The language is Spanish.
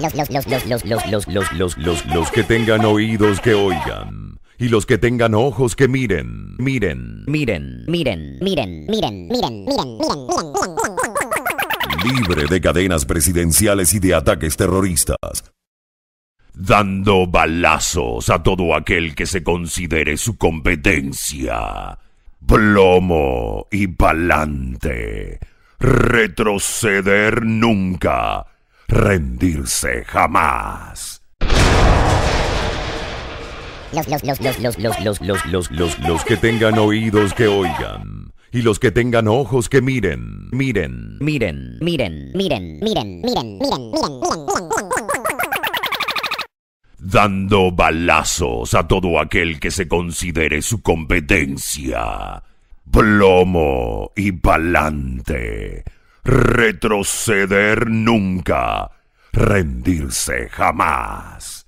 Los, los, los, los, los, los, los, los, los, los, que tengan oídos que oigan. Y los que tengan ojos que miren, miren, miren, miren, miren, miren, miren, miren, miren, miren. Libre de cadenas presidenciales y de ataques terroristas. Dando balazos a todo aquel que se considere su competencia. Plomo y palante. Retroceder nunca rendirse jamás. Los, los, los, los, los, los, los, los, los, los, que tengan oídos que oigan. Y los que tengan ojos que miren, miren, miren, miren, miren, miren, miren, miren, miren, Dando balazos a todo aquel que se considere su competencia. Plomo y palante retroceder nunca, rendirse jamás.